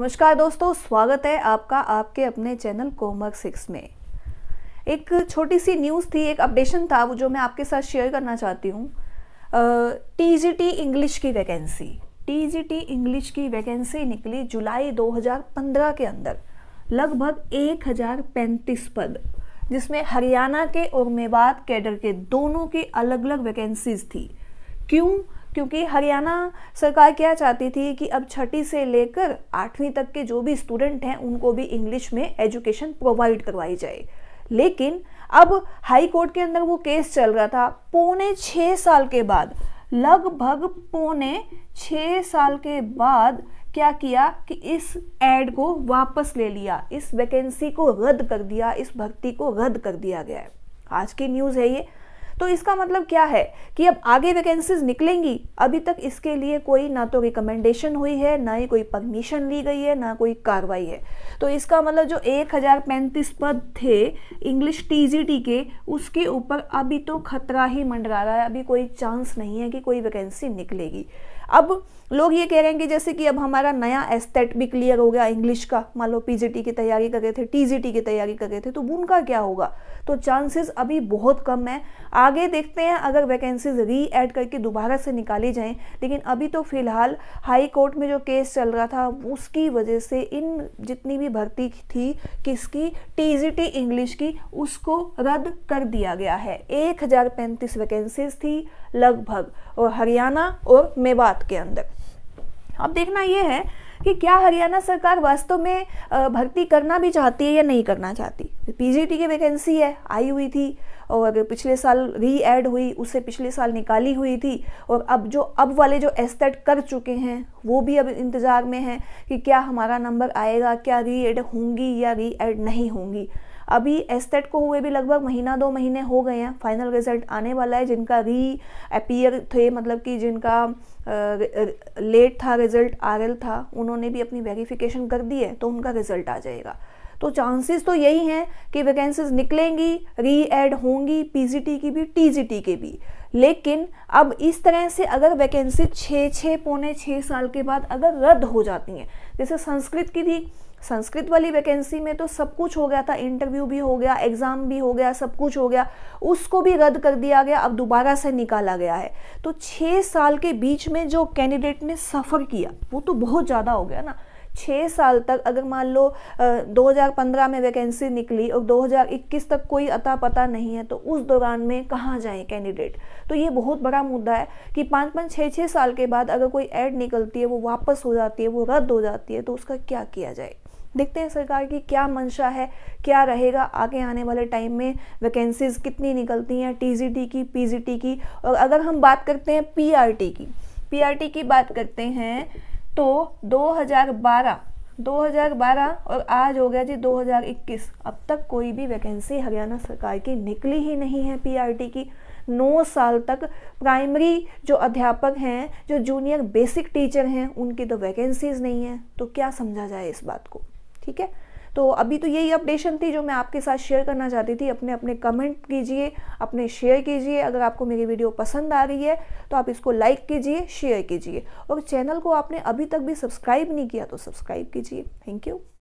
नमस्कार दोस्तों स्वागत है आपका आपके अपने चैनल कोमर सिक्स में एक छोटी सी न्यूज़ थी एक अपडेशन था वो जो मैं आपके साथ शेयर करना चाहती हूँ टी जी टी इंग्लिश की vacancy T G T English की वैकेंसी निकली जुलाई 2015 के अंदर लगभग एक पद जिसमें हरियाणा के और मेवात कैडर के दोनों की अलग अलग वैकेंसीज थी क्यों क्योंकि हरियाणा सरकार क्या चाहती थी कि अब छठी से लेकर आठवीं तक के जो भी स्टूडेंट हैं उनको भी इंग्लिश में एजुकेशन प्रोवाइड करवाई जाए लेकिन अब हाई कोर्ट के अंदर वो केस चल रहा था पौने छः साल के बाद लगभग पौने छः साल के बाद क्या किया कि इस एड को वापस ले लिया इस वैकेंसी को रद्द कर दिया इस भर्ती को रद्द कर दिया गया है आज की न्यूज़ है ये तो इसका मतलब क्या है कि अब आगे वैकेंसीज निकलेंगी अभी तक इसके लिए कोई ना तो रिकमेंडेशन हुई है ना ही कोई परमिशन ली गई है ना कोई कार्रवाई है तो इसका मतलब जो एक हज़ार पैंतीस पद थे इंग्लिश टी के उसके ऊपर अभी तो खतरा ही मंडरा रहा है अभी कोई चांस नहीं है कि कोई वैकेंसी निकलेगी अब लोग ये कह रहे हैं कि जैसे कि अब हमारा नया एस्टेट भी क्लियर हो गया इंग्लिश का मान लो पीजीटी की तैयारी कर रहे थे टीजीटी की तैयारी कर रहे थे तो उनका क्या होगा तो चांसेस अभी बहुत कम है आगे देखते हैं अगर वैकेंसीज री एड करके दोबारा से निकाली जाएं लेकिन अभी तो फ़िलहाल हाई कोर्ट में जो केस चल रहा था उसकी वजह से इन जितनी भी भर्ती थी किसकी टीजीटी इंग्लिश की उसको रद्द कर दिया गया है एक हज़ार पैंतीस वैकेंसीज थी लगभग और हरियाणा और मेवात के अंदर अब देखना यह है कि क्या हरियाणा सरकार वास्तव में भर्ती करना भी चाहती है या नहीं करना चाहती पीजीटी की वैकेंसी है आई हुई थी और पिछले साल री एड हुई उससे पिछले साल निकाली हुई थी और अब जो अब वाले जो एस्तेट e कर चुके हैं वो भी अब इंतज़ार में हैं कि क्या हमारा नंबर आएगा क्या री एड होंगी या री एड नहीं होंगी अभी एस्टेट को हुए भी लगभग महीना दो महीने हो गए हैं फाइनल रिजल्ट आने वाला है जिनका री अपीयर थे मतलब कि जिनका लेट था रिजल्ट आर था उन्होंने भी अपनी वेरिफिकेशन कर दी है तो उनका रिजल्ट आ जाएगा तो चांसेस तो यही हैं कि वैकेंसीज निकलेंगी री एड होंगी पी की भी टी के भी लेकिन अब इस तरह से अगर वैकेंसी छः छः पौने छः साल के बाद अगर रद्द हो जाती हैं जैसे संस्कृत की थी संस्कृत वाली वैकेंसी में तो सब कुछ हो गया था इंटरव्यू भी हो गया एग्ज़ाम भी हो गया सब कुछ हो गया उसको भी रद्द कर दिया गया अब दोबारा से निकाला गया है तो छः साल के बीच में जो कैंडिडेट ने सफ़र किया वो तो बहुत ज़्यादा हो गया ना छः साल तक अगर मान लो 2015 में वैकेंसी निकली और 2021 तक कोई अता पता नहीं है तो उस दौरान में कहाँ जाएँ कैंडिडेट तो ये बहुत बड़ा मुद्दा है कि पाँच पाँच छः छः साल के बाद अगर कोई ऐड निकलती है वो वापस हो जाती है वो रद्द हो जाती है तो उसका क्या किया जाए देखते हैं सरकार की क्या मंशा है क्या रहेगा आगे आने वाले टाइम में वैकेंसीज कितनी निकलती हैं टीजीटी की पीजीटी की और अगर हम बात करते हैं पीआरटी की पीआरटी की बात करते हैं तो 2012 2012 और आज हो गया जी 2021 अब तक कोई भी वैकेंसी हरियाणा सरकार की निकली ही नहीं है पीआरटी की नौ साल तक प्राइमरी जो अध्यापक हैं जो जूनियर बेसिक टीचर हैं उनकी तो वैकेंसीज नहीं है तो क्या समझा जाए इस बात को ठीक है तो अभी तो यही अपडेशन थी जो मैं आपके साथ शेयर करना चाहती थी अपने अपने कमेंट कीजिए अपने शेयर कीजिए अगर आपको मेरी वीडियो पसंद आ रही है तो आप इसको लाइक कीजिए शेयर कीजिए और चैनल को आपने अभी तक भी सब्सक्राइब नहीं किया तो सब्सक्राइब कीजिए थैंक यू